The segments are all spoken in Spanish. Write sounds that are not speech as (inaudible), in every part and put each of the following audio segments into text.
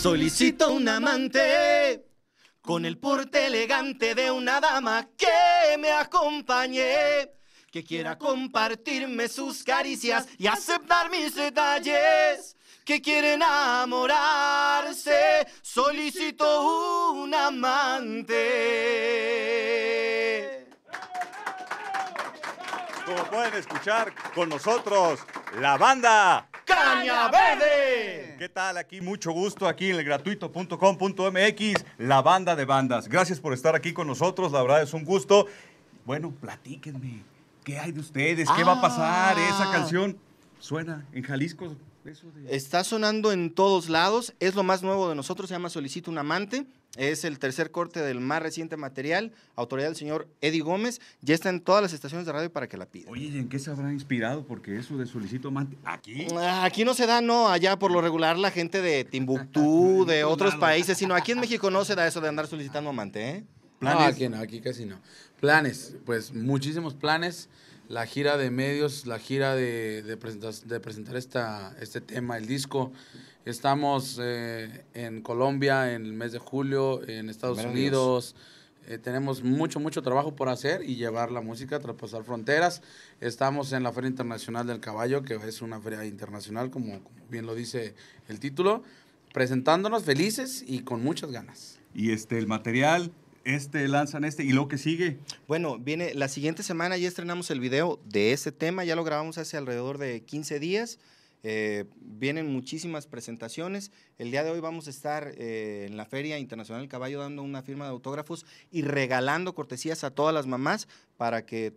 Solicito un amante con el porte elegante de una dama que me acompañe, que quiera compartirme sus caricias y aceptar mis detalles, que quiere enamorarse. Solicito un amante. Como pueden escuchar con nosotros, la banda Caña Verde. ¿Qué tal? Aquí mucho gusto, aquí en el gratuito.com.mx, la banda de bandas. Gracias por estar aquí con nosotros, la verdad es un gusto. Bueno, platíquenme, ¿qué hay de ustedes? ¿Qué va a pasar? Esa ah. canción suena en Jalisco, Está sonando en todos lados, es lo más nuevo de nosotros, se llama Solicito un amante, es el tercer corte del más reciente material, autoridad del señor Eddie Gómez, ya está en todas las estaciones de radio para que la pidan. Oye, en qué se habrá inspirado? Porque eso de Solicito amante, aquí... Ah, aquí no se da, no, allá por lo regular la gente de Timbuktu, (laughs) de otros países, sino aquí en México no se da eso de andar solicitando amante, ¿eh? ¿Planes? aquí no, aquí casi no. Planes, pues muchísimos planes la gira de medios, la gira de, de, presentar, esta, este tema, el disco. Estamos eh, en Colombia en el mes de julio, en Estados Unidos. Eh, tenemos mucho, mucho trabajo por hacer y llevar la música, traspasar fronteras. Estamos en la Feria Internacional del Caballo, que es una feria internacional, como, bien lo dice el título, presentándonos felices y con muchas ganas. Y este, el material, este, lanzan este y lo que sigue. Bueno, viene la siguiente semana, ya estrenamos el video de ese tema, ya lo grabamos hace alrededor de 15 días. Eh, vienen muchísimas presentaciones. El día de hoy vamos a estar eh, en la Feria Internacional del Caballo dando una firma de autógrafos y regalando cortesías a todas las mamás para que,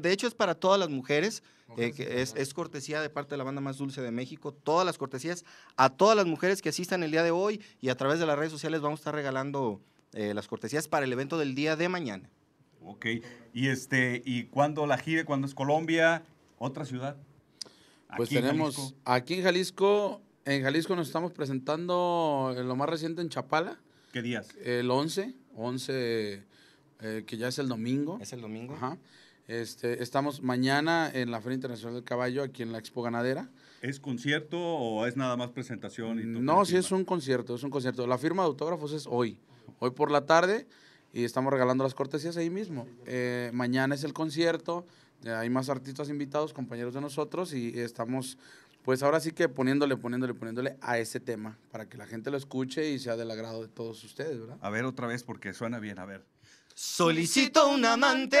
de hecho es para todas las mujeres, eh, es, es, cortesía de parte de la banda más dulce de México, todas las cortesías a todas las mujeres que asistan el día de hoy y a través de las redes sociales vamos a estar regalando eh, las cortesías para el evento del día de mañana. Ok, y este, ¿y cuando la gire, cuando es Colombia? ¿Otra ciudad? Pues tenemos, aquí en Jalisco, en Jalisco nos estamos presentando en lo más reciente en Chapala. ¿Qué días? El 11, 11, eh, que ya es el domingo. Es el domingo. Ajá. Este, estamos mañana en la Feria Internacional del Caballo, aquí en la Expo Ganadera. ¿Es concierto o es nada más presentación? Y no, sí es un concierto, es un concierto. La firma de autógrafos es hoy hoy por la tarde y estamos regalando las cortesías ahí mismo. Eh, mañana es el concierto, hay más artistas invitados, compañeros de nosotros y estamos pues ahora sí que poniéndole, poniéndole, poniéndole a ese tema para que la gente lo escuche y sea del agrado de todos ustedes, ¿verdad? A ver otra vez porque suena bien, a ver. Solicito un amante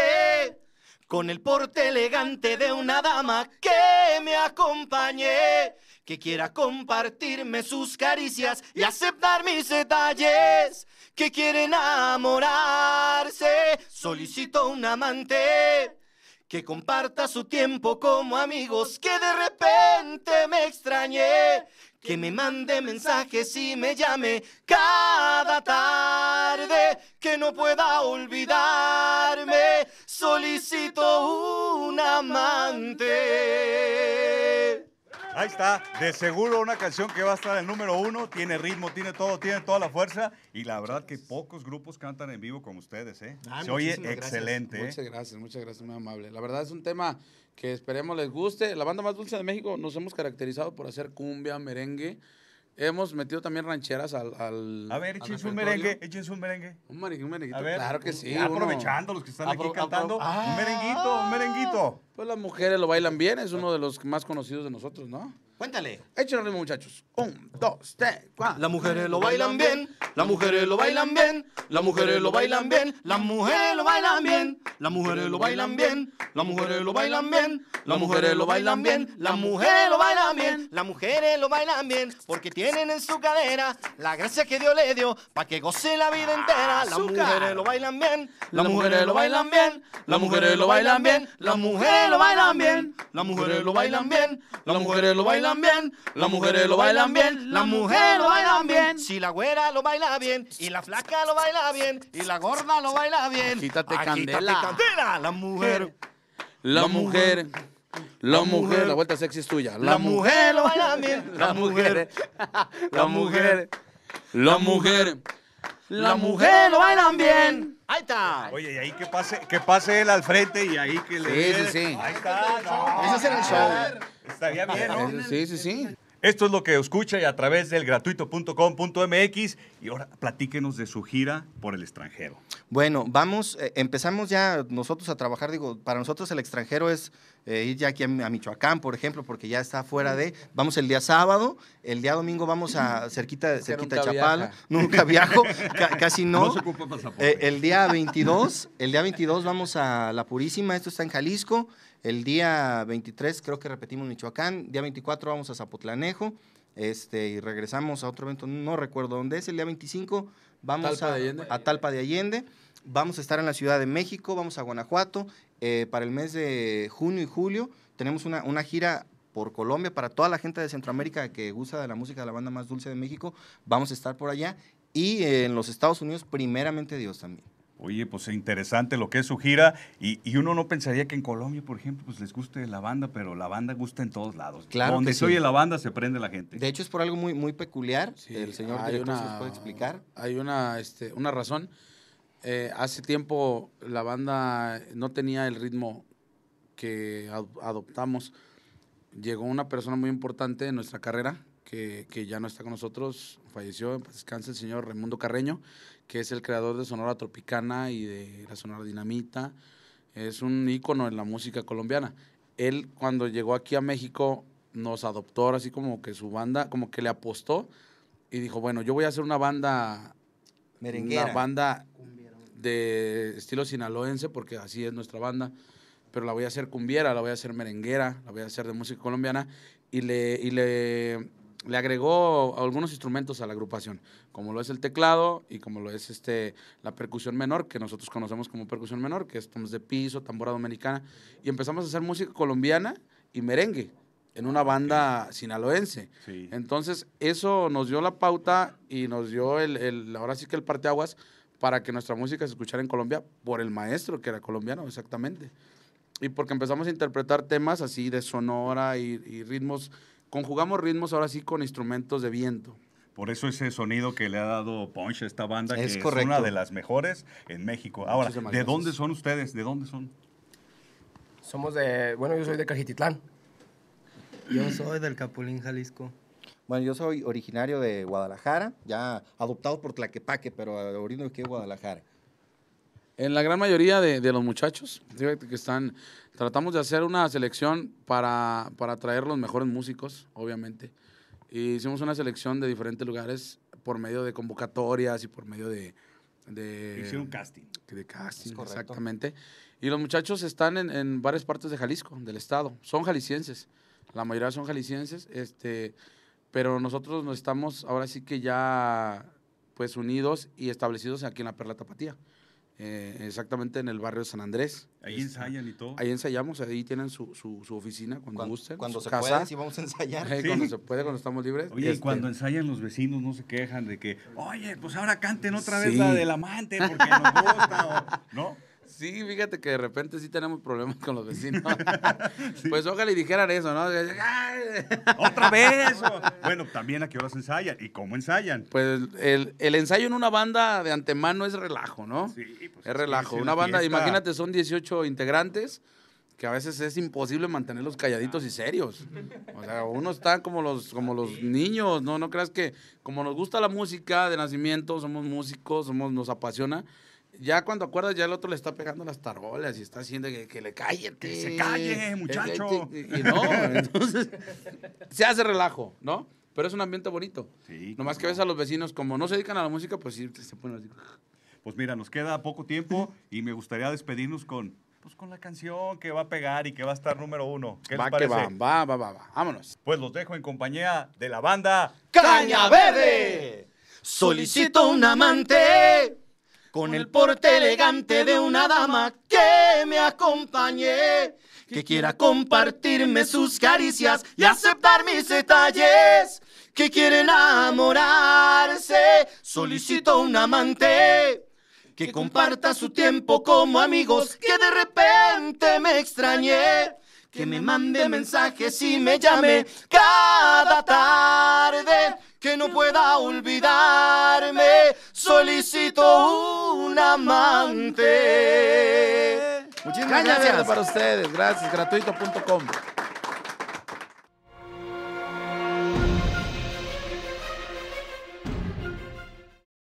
con el porte elegante de una dama que me acompañe que quiera compartirme sus caricias y aceptar mis detalles, que quiere enamorarse. Solicito un amante que comparta su tiempo como amigos, que de repente me extrañe que me mande mensajes y me llame cada tarde, que no pueda olvidarme. Solicito un amante. Ahí está, de seguro una canción que va a estar en número uno, tiene ritmo, tiene todo, tiene toda la fuerza y la verdad que pocos grupos cantan en vivo como ustedes, ¿eh? Ah, Se oye excelente. ¿eh? Muchas gracias, muchas gracias, muy amable. La verdad es un tema que esperemos les guste. La banda más dulce de México nos hemos caracterizado por hacer cumbia, merengue. Hemos metido también rancheras al. a ver, échense un merengue, échense un merengue. Un merengue, un merenguito. ver, claro que sí. Aprovechando los que están aquí cantando. un ah, merenguito, un merenguito. Pues las mujeres lo bailan bien, es uno de los más conocidos de nosotros, ¿no? Cuéntale. el ritmo, muchachos. Un, dos, tres, cuatro. Las mujeres lo bailan bien, las mujeres lo bailan bien, las mujeres lo bailan bien, las mujeres lo bailan bien las mujeres lo bailan bien, las mujeres lo bailan bien, las mujeres lo bailan bien, las mujeres lo bailan bien, las mujeres lo bailan bien, porque tienen en su cadera la gracia que Dios le dio para que goce la vida entera. Las mujeres lo bailan bien, las mujeres lo bailan bien, las mujeres lo bailan bien, las mujeres lo bailan bien, las mujeres lo bailan bien, las mujeres lo bailan bien, las mujeres lo bailan bien, las mujeres lo bailan bien. Si la güera lo baila bien y la flaca lo baila bien y la gorda lo baila bien. Quítate candela. La mujer. Eh. La mujer. La mujer, la vuelta sexy es tuya. La, mujer, lo bailan bien. La mujer. La mujer. La (laughs) mujer. La mujer lo bailan bien. Ahí está. Oye, y ahí que pase, que pase él al frente y ahí que le. Sí, sí, sí. Ahí está. Eso Ese es el show. Estaría bien, ¿no? Sí, sí, sí. Esto es lo que escucha y a través del gratuito.com.mx y ahora platíquenos de su gira por el extranjero. Bueno, vamos, eh, empezamos ya nosotros a trabajar, digo, para nosotros el extranjero es eh, ir ya aquí a, Michoacán, por ejemplo, porque ya está fuera de. Vamos el día sábado, el día domingo vamos a cerquita, cerquita de Chapala, nunca viajo, casi no. no se ocupa pasaporte. Eh, el día 22, el día 22 vamos a La Purísima, esto está en Jalisco. El día 23 creo que repetimos Michoacán, día 24 vamos a Zapotlanejo. Este, y regresamos a otro evento, no recuerdo dónde es, el día 25 vamos a Talpa de Allende Vamos a estar en la Ciudad de México, vamos a Guanajuato. Eh, para el mes de junio y julio tenemos una, gira por Colombia, para toda la gente de Centroamérica que gusta de la música de la banda más dulce de México, vamos a estar por allá y eh, en los Estados Unidos, primeramente Dios también. Oye, pues es interesante lo que es su gira y, y, uno no pensaría que en Colombia, por ejemplo, pues les guste la banda, pero la banda gusta en todos lados. Claro Donde se oye la banda se prende la gente. De hecho es por algo muy muy peculiar. El señor director una, puede explicar. Hay una este, una razón eh, hace tiempo la banda no tenía el ritmo que adoptamos. Llegó una persona muy importante en nuestra carrera que, ya no está con nosotros, falleció, en el señor Raimundo Carreño, que es el creador de Sonora Tropicana y de la Sonora Dinamita. Es un ícono en la música colombiana. Él cuando llegó aquí a México nos adoptó así como que su banda, como que le apostó y dijo, bueno, yo voy a hacer una banda merenguera. Una banda de estilo sinaloense, porque así es nuestra banda, pero la voy a hacer cumbiera, la voy a hacer merenguera, la voy a hacer de música colombiana, y le, le, agregó algunos instrumentos a la agrupación, como lo es el teclado y como lo es este, la percusión menor, que nosotros conocemos como percusión menor, que es de piso, tambora dominicana, y empezamos a hacer música colombiana y merengue en una ah, banda sinaloense. Entonces, eso nos dio la pauta y nos dio el, el, ahora sí que el parteaguas para que nuestra música se escuchara en Colombia por el maestro, que era colombiano, exactamente. Y porque empezamos a interpretar temas así de sonora y, ritmos, conjugamos ritmos ahora sí con instrumentos de viento. Por eso ese sonido que le ha dado Punch a esta banda, es que es una de las mejores en México. Ahora, ¿de dónde son ustedes? ¿De dónde son? Somos de, bueno, yo soy de Cajititlán. Yo soy del Capulín, Jalisco. Bueno, yo soy originario de Guadalajara, ya adoptado por Tlaquepaque, pero originario de Guadalajara. En la gran mayoría de, de los muchachos fíjate que están, tratamos de hacer una selección para, para traer los mejores músicos, obviamente. hicimos una selección de diferentes lugares por medio de convocatorias y por medio de... de Hicieron casting. De casting, exactamente. Y los muchachos están en, en varias partes de Jalisco, del estado. Son jaliscienses. La mayoría son jaliscienses. Este, pero nosotros nos estamos ahora sí que ya pues unidos y establecidos aquí en la Perla Tapatía. Eh, exactamente en el barrio de San Andrés. Ahí este, ensayan y todo. Ahí ensayamos, ahí tienen su, su, oficina cuando, cuando gusten. Cuando se pueda, sí vamos a ensayar. Cuando se puede, cuando estamos libres. Oye, y este, cuando ensayan los vecinos no se quejan de que, oye, pues ahora canten otra vez la del amante porque nos gusta, ¿no? Sí, fíjate que de repente sí tenemos problemas con los vecinos. (laughs) Pues ojalá y dijeran eso, ¿no? ¡Otra vez! (laughs) bueno, también a qué horas ensayan y cómo ensayan. Pues el, ensayo en una banda de antemano es relajo, ¿no? Sí, pues, es relajo. una banda, imagínate, son 18 integrantes que a veces es imposible mantenerlos calladitos y serios. O sea, uno está como los, como los niños, ¿no? No creas que como nos gusta la música de nacimiento, somos músicos, somos, nos apasiona, ya cuando acuerdas, ya el otro le está pegando las tarolas y está haciendo que, le calle. Que se calle, eh, eh, muchacho. Eh, y, no, (laughs) entonces se hace relajo, ¿no? Pero es un ambiente bonito. Sí. Nomás que ves a los vecinos, como no se dedican a la música, pues sí se ponen así. Pues mira, nos queda poco tiempo y me gustaría despedirnos con, pues con la canción que va a pegar y que va a estar número uno. ¿Qué va les parece? va, va, va, va, Vámonos. Pues los dejo en compañía de la banda Caña Verde. Solicito un amante con el porte elegante de una dama que me acompañe, que quiera compartirme sus caricias y aceptar mis detalles, que quiere enamorarse, solicito un amante. Que comparta su tiempo como amigos, que de repente me extrañe que me mande mensajes y me llame cada tarde, que no pueda olvidarme solicito un amante. Muchísimas gracias. gracias para ustedes. Gracias. Gratuito.com.